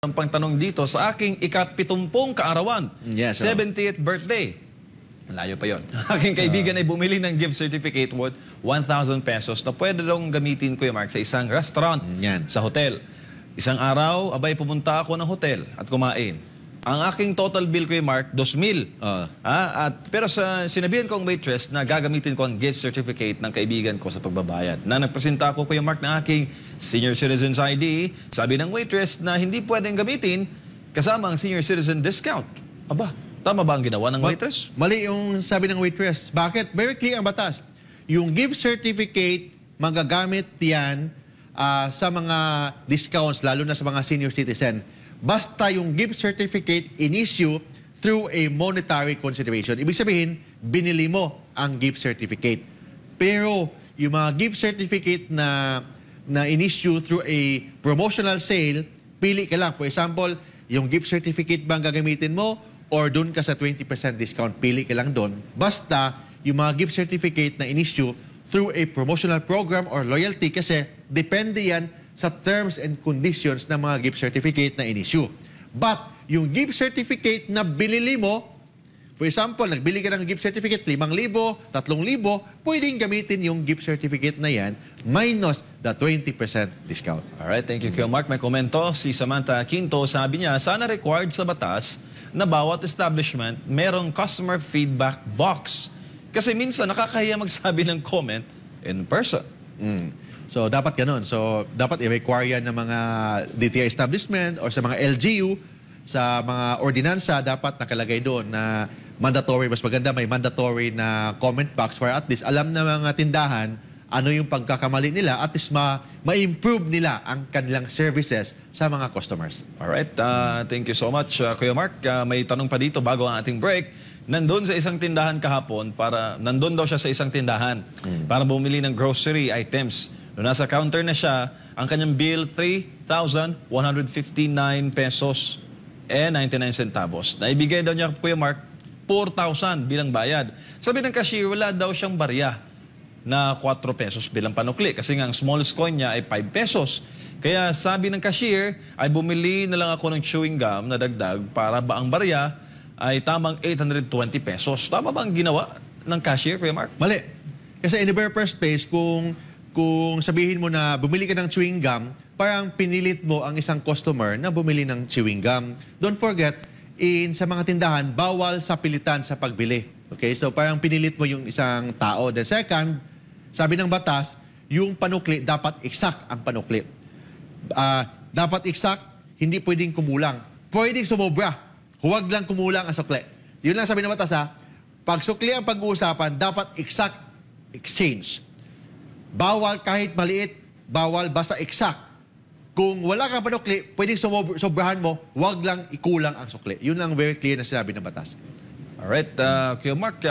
ang pangtanong dito sa aking ikapitumpong kaarawan, yes, so. 78th birthday. Malayo pa yon. Aking kaibigan ay bumili ng gift certificate worth 1,000 pesos na pwede daw gamitin ko yung Mark sa isang restaurant yan. sa hotel. Isang araw, abay pumunta ako ng hotel at kumain. Ang aking total bill ko, eh, Mark, 2,000. Uh. Ah, at, pero sa, sinabihan kong waitress na gagamitin ko ang gift certificate ng kaibigan ko sa pagbabayad. Na nagpresenta ko, Kuya Mark, na aking senior citizen's ID. Sabi ng waitress na hindi pwedeng gamitin kasama ang senior citizen discount. Aba, tama ba ang ginawa ng But, waitress? Mali yung sabi ng waitress. Bakit? Very clear ang batas. Yung gift certificate, magagamit yan uh, sa mga discounts, lalo na sa mga senior citizen. Basta yung gift certificate in issue through a monetary consideration. Ibig sabihin, binili mo ang gift certificate. Pero yung mga gift certificate na na in-issue through a promotional sale, pili ka lang. For example, yung gift certificate bang gagamitin mo or doon ka sa 20% discount, pili ka lang doon. Basta, yung mga gift certificate na in-issue through a promotional program or loyalty kasi depende yan sa terms and conditions ng mga gift certificate na in-issue. But yung gift certificate na binili mo, for example, nagbili ka ng gift certificate, 5,000, 3,000, pwedeng gamitin yung gift certificate na yan minus the 20% discount. Alright, thank you, Kuya Mark. May komento si Samantha Quinto. Sabi niya, sana required sa batas na bawat establishment merong customer feedback box kasi minsan nakakahiya magsabi ng comment in person. Mm. So, dapat ganun. So, dapat i-require yan ng mga DTI establishment or sa mga LGU, sa mga ordinansa, dapat nakalagay doon na mandatory, mas maganda, may mandatory na comment box where at least alam na mga tindahan ano yung pagkakamali nila at least ma- ma-improve nila ang kanilang services sa mga customers. Alright, uh, thank you so much, uh, Kuya Mark. Uh, may tanong pa dito bago ang ating break. Nandun sa isang tindahan kahapon para nandun daw siya sa isang tindahan hmm. para bumili ng grocery items. Nung nasa counter na siya, ang kanyang bill 3,159 pesos and 99 centavos. Naibigay daw niya Kuya Mark 4,000 bilang bayad. Sabi ng cashier, wala daw siyang barya na 4 pesos bilang panukli kasi nga ang smallest coin niya ay 5 pesos. Kaya sabi ng cashier ay bumili na lang ako ng chewing gum na dagdag para ba ang barya ay tamang 820 pesos. Tama ba ang ginawa ng cashier, Kuya Mark? Mali. Kasi in the first place, kung, kung sabihin mo na bumili ka ng chewing gum, parang pinilit mo ang isang customer na bumili ng chewing gum. Don't forget, in sa mga tindahan, bawal sa pilitan sa pagbili. Okay, so parang pinilit mo yung isang tao. The second, sabi ng batas, yung panukli, dapat exact ang panukli. Uh, dapat exact, hindi pwedeng kumulang. Pwedeng sumobra, Huwag lang kumulang ang sukle. Yun lang sabi ng batas ha. Pag sukle ang pag-uusapan, dapat exact exchange. Bawal kahit maliit, bawal basta exact. Kung wala kang panukli, pwedeng sobrahan mo, huwag lang ikulang ang sukli. Yun lang very clear na sinabi ng batas. Alright, uh, Kuya Mark. Uh...